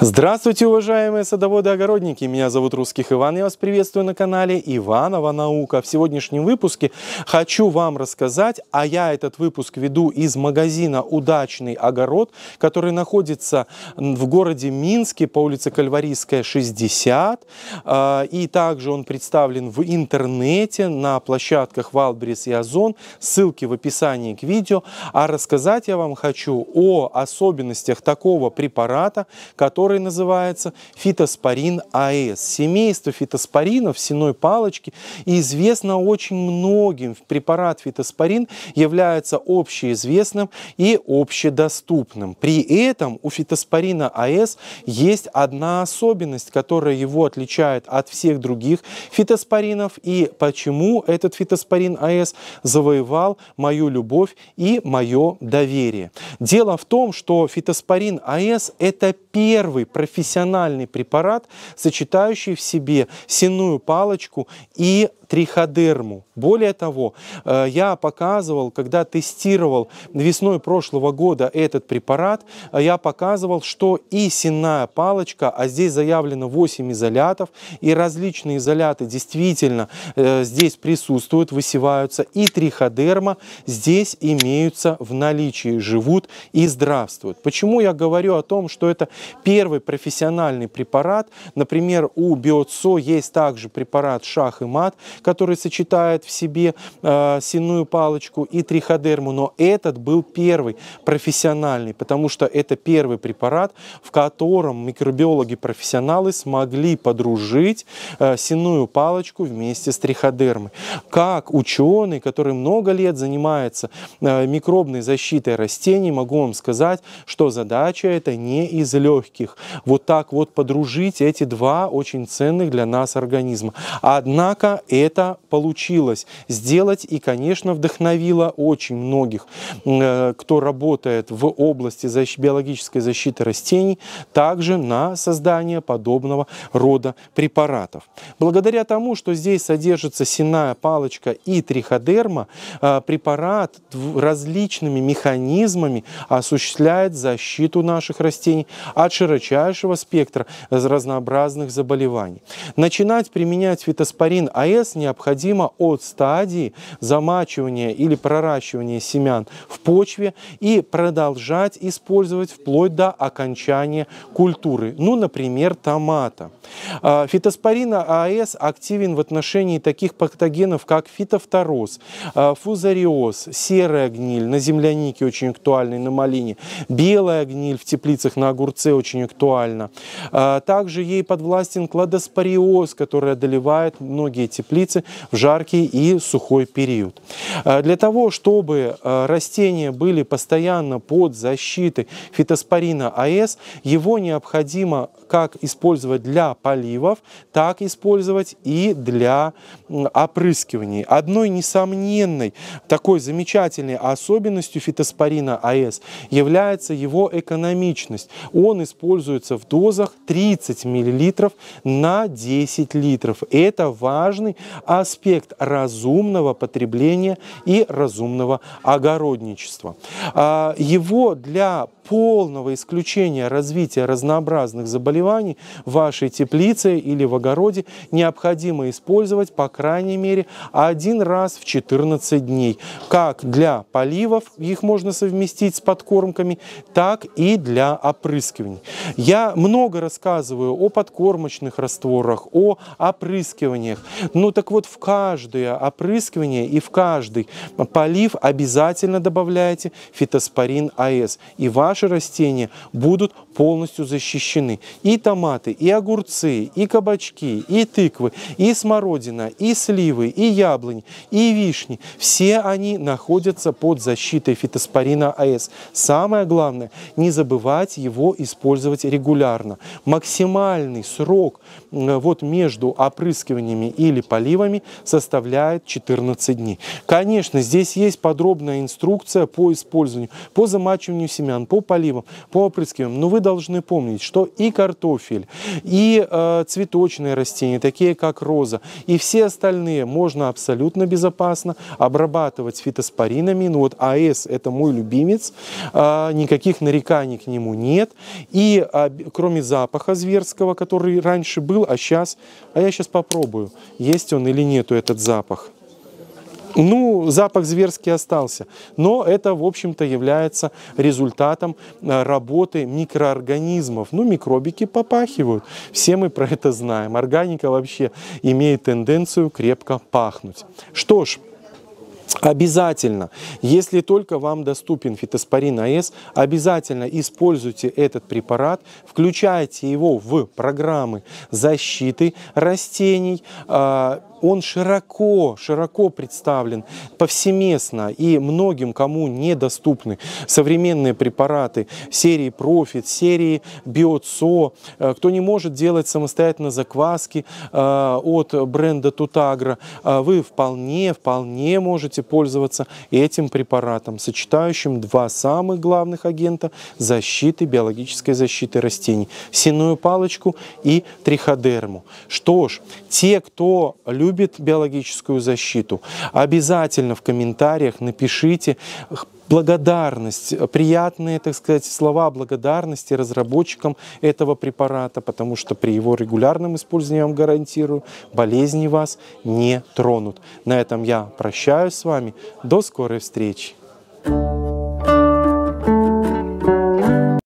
Здравствуйте, уважаемые садоводы-огородники! Меня зовут Русских Иван, я вас приветствую на канале Иванова Наука. В сегодняшнем выпуске хочу вам рассказать, а я этот выпуск веду из магазина «Удачный огород», который находится в городе Минске по улице Кальварийская, 60, а, и также он представлен в интернете на площадках Валбрис и Озон, ссылки в описании к видео. А рассказать я вам хочу о особенностях такого препарата, который который называется фитоспорин АС. Семейство фитоспоринов, сеной палочки, известно очень многим. Препарат фитоспорин является общеизвестным и общедоступным. При этом у фитоспорина АС есть одна особенность, которая его отличает от всех других фитоспоринов и почему этот фитоспорин АС завоевал мою любовь и мое доверие. Дело в том, что фитоспорин АС – это первый первый профессиональный препарат, сочетающий в себе сенную палочку и триходерму. Более того, э, я показывал, когда тестировал весной прошлого года этот препарат, э, я показывал, что и сенная палочка, а здесь заявлено 8 изолятов, и различные изоляты действительно э, здесь присутствуют, высеваются, и триходерма здесь имеются в наличии, живут и здравствуют. Почему я говорю о том, что это первый профессиональный препарат? Например, у Биоцо есть также препарат шах и мат, который сочетает в себе э, сенную палочку и триходерму, но этот был первый профессиональный, потому что это первый препарат, в котором микробиологи-профессионалы смогли подружить э, сенную палочку вместе с триходермой. Как ученый, который много лет занимается э, микробной защитой растений, могу вам сказать, что задача это не из легких. Вот так вот подружить эти два очень ценных для нас организма. Однако это получилось сделать и, конечно, вдохновило очень многих, э, кто работает в области биологической защиты растений, также на создание подобного рода препаратов. Благодаря тому, что здесь содержится синая палочка и триходерма, э, препарат различными механизмами осуществляет защиту наших растений от широчайшего спектра разнообразных заболеваний. Начинать применять фитоспорин АС необходимо от стадии замачивания или проращивания семян в почве и продолжать использовать вплоть до окончания культуры, ну, например, томата. Э, фитоспорин АС активен в отношении таких патогенов, патогенов, как фитофтороз, э, фузариоз, серая гниль на землянике очень актуальна, на малине, белая гниль в теплицах на огурце очень актуальна. Э, также ей подвластен кладоспориоз, который одолевает многие теплицы в жаркий и сухой период. Э, для того, чтобы растения были постоянно под защитой фитоспорина АС, его необходимо как использовать для поливов, так использовать и для опрыскивания опрыскивании. Одной несомненной такой замечательной особенностью фитоспорина АС является его экономичность. Он используется в дозах 30 мл на 10 литров. Это важный аспект разумного потребления и разумного огородничества. А, его для полного исключения развития разнообразных заболеваний в вашей теплице или в огороде необходимо использовать, по крайней мере, а один раз в 14 дней. Как для поливов их можно совместить с подкормками, так и для опрыскиваний. Я много рассказываю о подкормочных растворах, о опрыскиваниях. Ну так вот в каждое опрыскивание и в каждый полив обязательно добавляйте фитоспорин АС. И ваши растения будут полностью защищены. И томаты, и огурцы, и кабачки, и тыквы, и смородина, и сливы, и и яблони, и вишни. Все они находятся под защитой фитоспорина АС Самое главное, не забывать его использовать регулярно. Максимальный срок вот между опрыскиваниями или поливами составляет 14 дней. Конечно, здесь есть подробная инструкция по использованию, по замачиванию семян, по поливам, по опрыскиваниям. Но вы должны помнить, что и картофель, и э, цветочные растения, такие как роза, и все остальные можно можно абсолютно безопасно обрабатывать фитоспоринами. Ну вот АС это мой любимец, а, никаких нареканий к нему нет. И а, кроме запаха зверского, который раньше был, а сейчас, а я сейчас попробую, есть он или нету этот запах. Ну, запах зверский остался, но это, в общем-то, является результатом э, работы микроорганизмов. Ну, микробики попахивают, все мы про это знаем. Органика вообще имеет тенденцию крепко пахнуть. Что ж, Обязательно, если только вам доступен фитоспорин АЭС, обязательно используйте этот препарат, включайте его в программы защиты растений, а, он широко, широко представлен повсеместно и многим, кому недоступны современные препараты серии Profit, серии Биоцо, э, кто не может делать самостоятельно закваски э, от бренда Тутагра, э, вы вполне, вполне можете пользоваться этим препаратом, сочетающим два самых главных агента защиты, биологической защиты растений, сенную палочку и триходерму. Что ж, те, кто любит любит биологическую защиту, обязательно в комментариях напишите благодарность, э, приятные, так сказать, слова благодарности разработчикам этого препарата, потому что при его регулярном использовании, я вам гарантирую, болезни вас не тронут. На этом я прощаюсь с вами. До скорой встречи!